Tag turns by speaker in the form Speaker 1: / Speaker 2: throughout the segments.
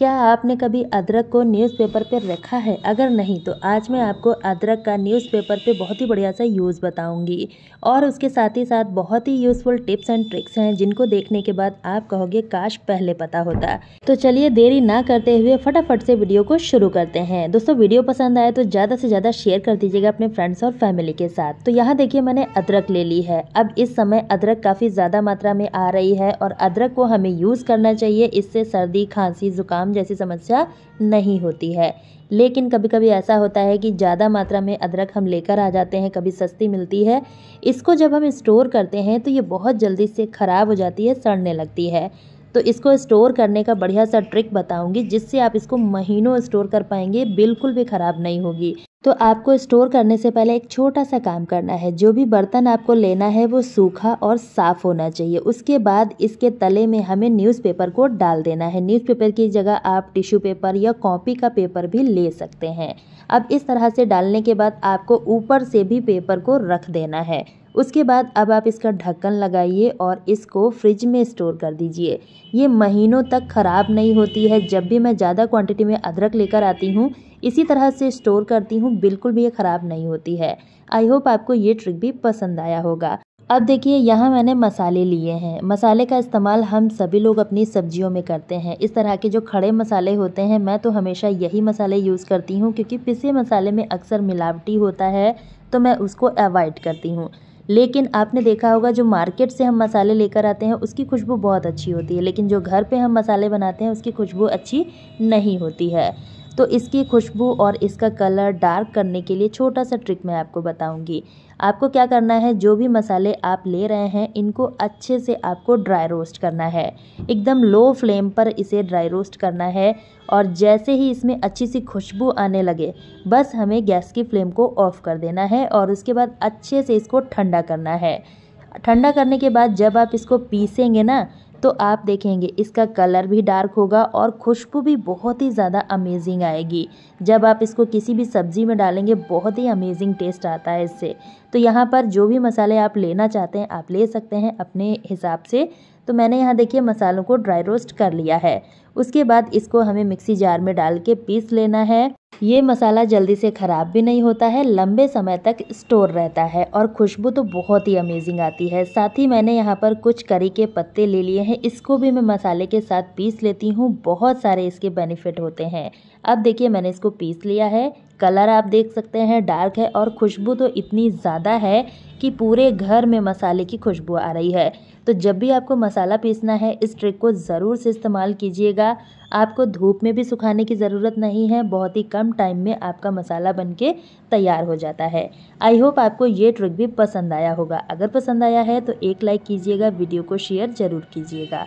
Speaker 1: क्या आपने कभी अदरक को न्यूज़पेपर पर रखा है अगर नहीं तो आज मैं आपको अदरक का न्यूज़पेपर पे बहुत ही बढ़िया सा यूज़ बताऊंगी और उसके साथ ही साथ बहुत ही यूज़फुल टिप्स एंड ट्रिक्स हैं जिनको देखने के बाद आप कहोगे काश पहले पता होता तो चलिए देरी ना करते हुए फटाफट से वीडियो को शुरू करते हैं दोस्तों वीडियो पसंद आए तो ज़्यादा से ज़्यादा शेयर कर दीजिएगा अपने फ्रेंड्स और फैमिली के साथ तो यहाँ देखिए मैंने अदरक ले ली है अब इस समय अदरक काफ़ी ज़्यादा मात्रा में आ रही है और अदरक को हमें यूज़ करना चाहिए इससे सर्दी खांसी जुकाम जैसी समस्या नहीं होती है लेकिन कभी कभी ऐसा होता है कि ज़्यादा मात्रा में अदरक हम लेकर आ जाते हैं कभी सस्ती मिलती है इसको जब हम स्टोर करते हैं तो ये बहुत जल्दी से ख़राब हो जाती है सड़ने लगती है तो इसको स्टोर करने का बढ़िया सा ट्रिक बताऊंगी जिससे आप इसको महीनों स्टोर कर पाएंगे बिल्कुल भी ख़राब नहीं होगी तो आपको स्टोर करने से पहले एक छोटा सा काम करना है जो भी बर्तन आपको लेना है वो सूखा और साफ़ होना चाहिए उसके बाद इसके तले में हमें न्यूज़पेपर को डाल देना है न्यूज़पेपर की जगह आप टिश्यू पेपर या कॉपी का पेपर भी ले सकते हैं अब इस तरह से डालने के बाद आपको ऊपर से भी पेपर को रख देना है उसके बाद अब आप इसका ढक्कन लगाइए और इसको फ्रिज में स्टोर कर दीजिए ये महीनों तक ख़राब नहीं होती है जब भी मैं ज़्यादा क्वांटिटी में अदरक लेकर आती हूँ इसी तरह से स्टोर करती हूँ बिल्कुल भी ये ख़राब नहीं होती है आई होप आपको ये ट्रिक भी पसंद आया होगा अब देखिए यहाँ मैंने मसाले लिए हैं मसाले का इस्तेमाल हम सभी लोग अपनी सब्जियों में करते हैं इस तरह के जो खड़े मसाले होते हैं मैं तो हमेशा यही मसाले यूज़ करती हूँ क्योंकि पिसे मसाले में अक्सर मिलावटी होता है तो मैं उसको अवॉइड करती हूँ लेकिन आपने देखा होगा जो मार्केट से हम मसाले लेकर आते हैं उसकी खुशबू बहुत अच्छी होती है लेकिन जो घर पर हम मसाले बनाते हैं उसकी खुशबू अच्छी नहीं होती है तो इसकी खुशबू और इसका कलर डार्क करने के लिए छोटा सा ट्रिक मैं आपको बताऊंगी आपको क्या करना है जो भी मसाले आप ले रहे हैं इनको अच्छे से आपको ड्राई रोस्ट करना है एकदम लो फ्लेम पर इसे ड्राई रोस्ट करना है और जैसे ही इसमें अच्छी सी खुशबू आने लगे बस हमें गैस की फ्लेम को ऑफ़ कर देना है और उसके बाद अच्छे से इसको ठंडा करना है ठंडा करने के बाद जब आप इसको पीसेंगे ना तो आप देखेंगे इसका कलर भी डार्क होगा और खुशबू भी बहुत ही ज़्यादा अमेजिंग आएगी जब आप इसको किसी भी सब्ज़ी में डालेंगे बहुत ही अमेजिंग टेस्ट आता है इससे तो यहाँ पर जो भी मसाले आप लेना चाहते हैं आप ले सकते हैं अपने हिसाब से तो मैंने यहाँ देखिए मसालों को ड्राई रोस्ट कर लिया है उसके बाद इसको हमें मिक्सी जार में डाल के पीस लेना है ये मसाला जल्दी से ख़राब भी नहीं होता है लंबे समय तक स्टोर रहता है और खुशबू तो बहुत ही अमेजिंग आती है साथ ही मैंने यहाँ पर कुछ करी के पत्ते ले लिए हैं इसको भी मैं मसाले के साथ पीस लेती हूँ बहुत सारे इसके बेनिफिट होते हैं अब देखिए मैंने इसको पीस लिया है कलर आप देख सकते हैं डार्क है और खुशबू तो इतनी ज़्यादा है कि पूरे घर में मसाले की खुशबू आ रही है तो जब भी आपको मसाला पीसना है इस ट्रिक को ज़रूर से इस्तेमाल कीजिएगा आपको धूप में भी सुखाने की ज़रूरत नहीं है बहुत ही कम टाइम में आपका मसाला बनके तैयार हो जाता है आई होप आपको ये ट्रिक भी पसंद आया होगा अगर पसंद आया है तो एक लाइक कीजिएगा वीडियो को शेयर ज़रूर कीजिएगा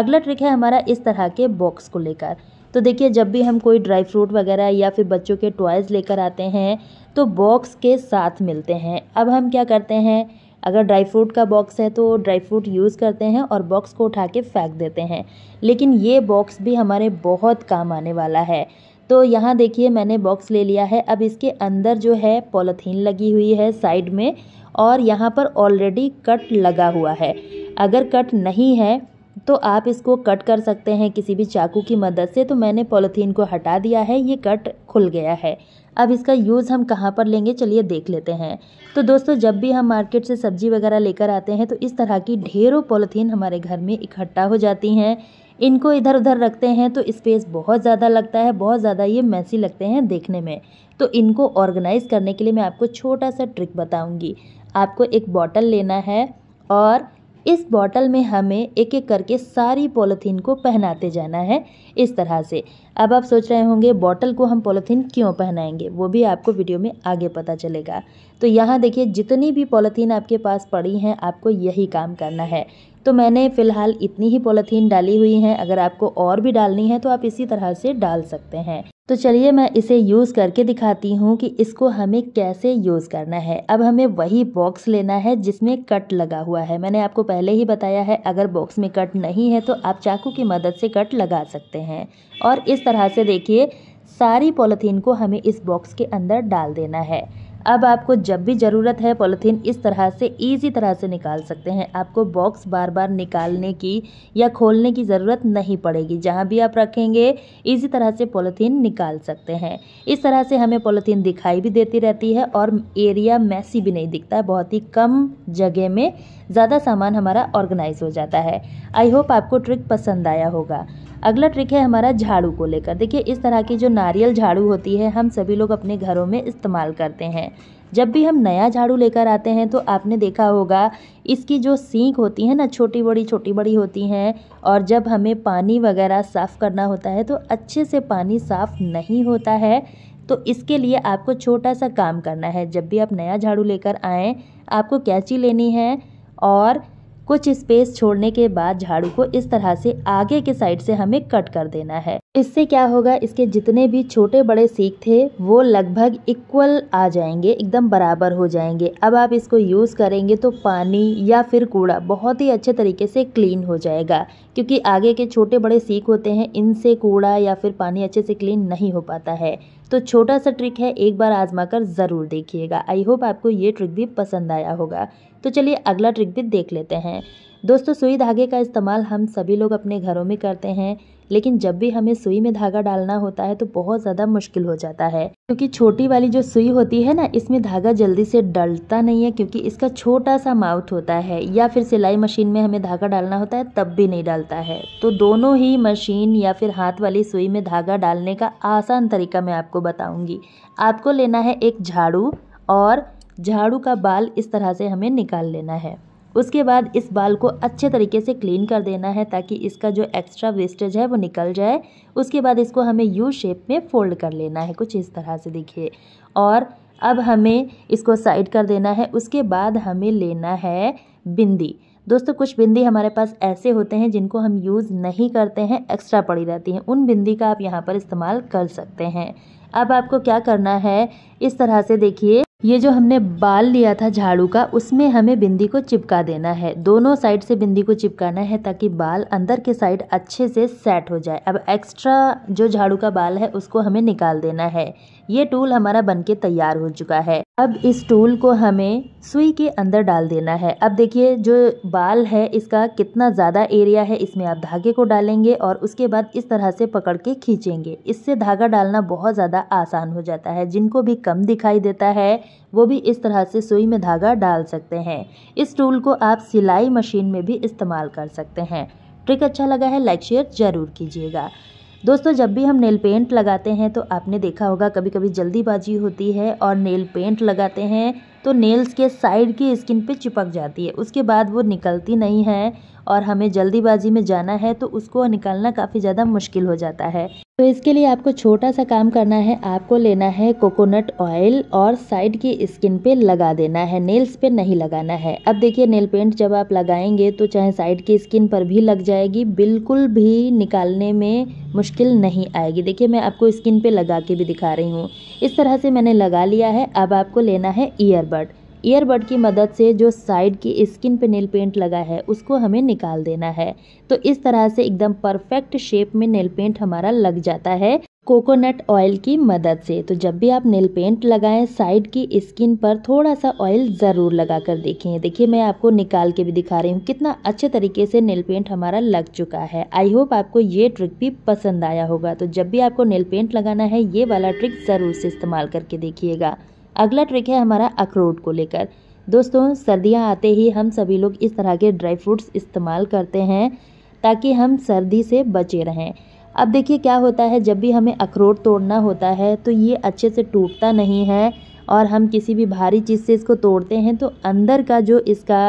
Speaker 1: अगला ट्रिक है हमारा इस तरह के बॉक्स को लेकर तो देखिए जब भी हम कोई ड्राई फ्रूट वगैरह या फिर बच्चों के टॉयज़ लेकर आते हैं तो बॉक्स के साथ मिलते हैं अब हम क्या करते हैं अगर ड्राई फ्रूट का बॉक्स है तो ड्राई फ्रूट यूज़ करते हैं और बॉक्स को उठा के फेंक देते हैं लेकिन ये बॉक्स भी हमारे बहुत काम आने वाला है तो यहाँ देखिए मैंने बॉक्स ले लिया है अब इसके अंदर जो है पॉलीथीन लगी हुई है साइड में और यहाँ पर ऑलरेडी कट लगा हुआ है अगर कट नहीं है तो आप इसको कट कर सकते हैं किसी भी चाकू की मदद से तो मैंने पॉलीथीन को हटा दिया है ये कट खुल गया है अब इसका यूज़ हम कहाँ पर लेंगे चलिए देख लेते हैं तो दोस्तों जब भी हम मार्केट से सब्जी वगैरह लेकर आते हैं तो इस तरह की ढेरों पॉलीथीन हमारे घर में इकट्ठा हो जाती हैं इनको इधर उधर रखते हैं तो स्पेस बहुत ज़्यादा लगता है बहुत ज़्यादा ये मैसी लगते हैं देखने में तो इनको ऑर्गेनाइज़ करने के लिए मैं आपको छोटा सा ट्रिक बताऊँगी आपको एक बॉटल लेना है और इस बॉटल में हमें एक एक करके सारी पॉलीथीन को पहनाते जाना है इस तरह से अब आप सोच रहे होंगे बॉटल को हम पॉलीथीन क्यों पहनाएंगे वो भी आपको वीडियो में आगे पता चलेगा तो यहाँ देखिए जितनी भी पॉलीथीन आपके पास पड़ी हैं आपको यही काम करना है तो मैंने फ़िलहाल इतनी ही पॉलीथीन डाली हुई हैं अगर आपको और भी डालनी है तो आप इसी तरह से डाल सकते हैं तो चलिए मैं इसे यूज़ करके दिखाती हूँ कि इसको हमें कैसे यूज़ करना है अब हमें वही बॉक्स लेना है जिसमें कट लगा हुआ है मैंने आपको पहले ही बताया है अगर बॉक्स में कट नहीं है तो आप चाकू की मदद से कट लगा सकते हैं और इस तरह से देखिए सारी पॉलीथीन को हमें इस बॉक्स के अंदर डाल देना है अब आपको जब भी ज़रूरत है पॉलीथीन इस तरह से ईजी तरह से निकाल सकते हैं आपको बॉक्स बार बार निकालने की या खोलने की ज़रूरत नहीं पड़ेगी जहाँ भी आप रखेंगे इजी तरह से पॉलीथीन निकाल सकते हैं इस तरह से हमें पॉलीथीन दिखाई भी देती रहती है और एरिया मैसी भी नहीं दिखता बहुत ही कम जगह में ज़्यादा सामान हमारा ऑर्गेनाइज हो जाता है आई होप आपको ट्रिक पसंद आया होगा अगला ट्रिक है हमारा झाड़ू को लेकर देखिए इस तरह की जो नारियल झाड़ू होती है हम सभी लोग अपने घरों में इस्तेमाल करते हैं जब भी हम नया झाड़ू लेकर आते हैं तो आपने देखा होगा इसकी जो सींक होती है ना छोटी बड़ी छोटी बड़ी होती हैं और जब हमें पानी वगैरह साफ़ करना होता है तो अच्छे से पानी साफ़ नहीं होता है तो इसके लिए आपको छोटा सा काम करना है जब भी आप नया झाड़ू लेकर आएँ आपको कैंची लेनी है और कुछ स्पेस छोड़ने के बाद झाड़ू को इस तरह से आगे के साइड से हमें कट कर देना है इससे क्या होगा इसके जितने भी छोटे बड़े सीख थे वो लगभग इक्वल आ जाएंगे एकदम बराबर हो जाएंगे अब आप इसको यूज़ करेंगे तो पानी या फिर कूड़ा बहुत ही अच्छे तरीके से क्लीन हो जाएगा क्योंकि आगे के छोटे बड़े सीख होते हैं इनसे कूड़ा या फिर पानी अच्छे से क्लीन नहीं हो पाता है तो छोटा सा ट्रिक है एक बार आजमा कर ज़रूर देखिएगा आई होप आपको ये ट्रिक भी पसंद आया होगा तो चलिए अगला ट्रिक भी देख लेते हैं दोस्तों सुई धागे का इस्तेमाल हम सभी लोग अपने घरों में करते हैं लेकिन जब भी हमें सुई में धागा डालना होता है तो बहुत ज़्यादा मुश्किल हो जाता है क्योंकि छोटी वाली जो सुई होती है ना इसमें धागा जल्दी से डलता नहीं है क्योंकि इसका छोटा सा माउथ होता है या फिर सिलाई मशीन में हमें धागा डालना होता है तब भी नहीं डालता है तो दोनों ही मशीन या फिर हाथ वाली सुई में धागा डालने का आसान तरीका मैं आपको बताऊँगी आपको लेना है एक झाड़ू और झाड़ू का बाल इस तरह से हमें निकाल लेना है उसके बाद इस बाल को अच्छे तरीके से क्लीन कर देना है ताकि इसका जो एक्स्ट्रा वेस्टेज है वो निकल जाए उसके बाद इसको हमें यू शेप में फोल्ड कर लेना है कुछ इस तरह से देखिए और अब हमें इसको साइड कर देना है उसके बाद हमें लेना है बिंदी दोस्तों कुछ बिंदी हमारे पास ऐसे होते हैं जिनको हम यूज़ नहीं करते हैं एक्स्ट्रा पड़ी रहती हैं उन बिंदी का आप यहाँ पर इस्तेमाल कर सकते हैं अब आपको क्या करना है इस तरह से देखिए ये जो हमने बाल लिया था झाड़ू का उसमें हमें बिंदी को चिपका देना है दोनों साइड से बिंदी को चिपकाना है ताकि बाल अंदर के साइड अच्छे से सेट हो जाए अब एक्स्ट्रा जो झाड़ू का बाल है उसको हमें निकाल देना है ये टूल हमारा बनके तैयार हो चुका है अब इस टूल को हमें सुई के अंदर डाल देना है अब देखिए जो बाल है इसका कितना ज़्यादा एरिया है इसमें आप धागे को डालेंगे और उसके बाद इस तरह से पकड़ के खींचेंगे इससे धागा डालना बहुत ज़्यादा आसान हो जाता है जिनको भी कम दिखाई देता है वो भी इस तरह से सुई में धागा डाल सकते हैं इस टूल को आप सिलाई मशीन में भी इस्तेमाल कर सकते हैं ट्रिक अच्छा लगा है लाइक शेयर ज़रूर कीजिएगा दोस्तों जब भी हम नेल पेंट लगाते हैं तो आपने देखा होगा कभी कभी जल्दीबाजी होती है और नेल पेंट लगाते हैं तो नेल्स के साइड की स्किन पे चिपक जाती है उसके बाद वो निकलती नहीं है और हमें जल्दीबाजी में जाना है तो उसको निकालना काफ़ी ज़्यादा मुश्किल हो जाता है तो इसके लिए आपको छोटा सा काम करना है आपको लेना है कोकोनट ऑयल और साइड की स्किन पे लगा देना है नेल्स पे नहीं लगाना है अब देखिए नेल पेंट जब आप लगाएंगे तो चाहे साइड की स्किन पर भी लग जाएगी बिल्कुल भी निकालने में मुश्किल नहीं आएगी देखिए मैं आपको स्किन पे लगा के भी दिखा रही हूँ इस तरह से मैंने लगा लिया है अब आपको लेना है ईयरबड ईयरबड की मदद से जो साइड की स्किन पे नेल पेंट लगा है उसको हमें निकाल देना है तो इस तरह से एकदम परफेक्ट शेप में नेल पेंट हमारा लग जाता है कोकोनट ऑयल की मदद से तो जब भी आप नेल पेंट लगाएं साइड की स्किन पर थोड़ा सा ऑयल ज़रूर लगा कर देखें देखिए मैं आपको निकाल के भी दिखा रही हूँ कितना अच्छे तरीके से नेल पेंट हमारा लग चुका है आई होप आपको ये ट्रिक भी पसंद आया होगा तो जब भी आपको नेल पेंट लगाना है ये वाला ट्रिक ज़रूर से इस्तेमाल करके देखिएगा अगला ट्रिक है हमारा अखरोट को लेकर दोस्तों सर्दियाँ आते ही हम सभी लोग इस तरह के ड्राई फ्रूट्स इस्तेमाल करते हैं ताकि हम सर्दी से बचे रहें अब देखिए क्या होता है जब भी हमें अखरोट तोड़ना होता है तो ये अच्छे से टूटता नहीं है और हम किसी भी भारी चीज़ से इसको तोड़ते हैं तो अंदर का जो इसका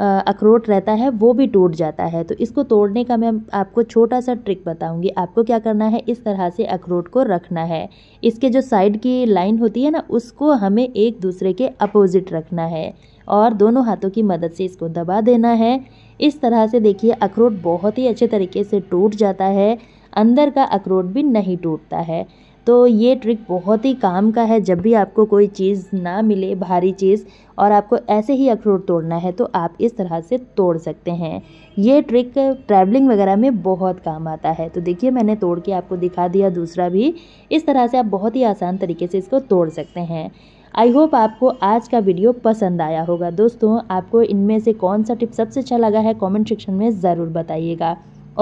Speaker 1: अखरोट रहता है वो भी टूट जाता है तो इसको तोड़ने का मैं आपको छोटा सा ट्रिक बताऊंगी आपको क्या करना है इस तरह से अखरोट को रखना है इसके जो साइड की लाइन होती है ना उसको हमें एक दूसरे के अपोजिट रखना है और दोनों हाथों की मदद से इसको दबा देना है इस तरह से देखिए अखरोट बहुत ही अच्छे तरीके से टूट जाता है अंदर का अखरोट भी नहीं टूटता है तो ये ट्रिक बहुत ही काम का है जब भी आपको कोई चीज़ ना मिले भारी चीज़ और आपको ऐसे ही अखरोट तोड़ना है तो आप इस तरह से तोड़ सकते हैं ये ट्रिक ट्रैवलिंग वगैरह में बहुत काम आता है तो देखिए मैंने तोड़ के आपको दिखा दिया दूसरा भी इस तरह से आप बहुत ही आसान तरीके से इसको तोड़ सकते हैं आई होप आपको आज का वीडियो पसंद आया होगा दोस्तों आपको इनमें से कौन सा टिप सबसे अच्छा लगा है कमेंट सेक्शन में ज़रूर बताइएगा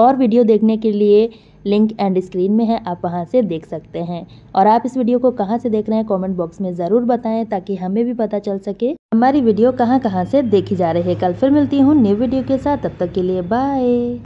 Speaker 1: और वीडियो देखने के लिए लिंक एंड स्क्रीन में है आप वहाँ से देख सकते हैं और आप इस वीडियो को कहाँ से देख रहे हैं कॉमेंट बॉक्स में ज़रूर बताएं ताकि हमें भी पता चल सके हमारी वीडियो कहाँ कहाँ से देखी जा रही है कल फिर मिलती हूँ न्यू वीडियो के साथ तब तक के लिए बाय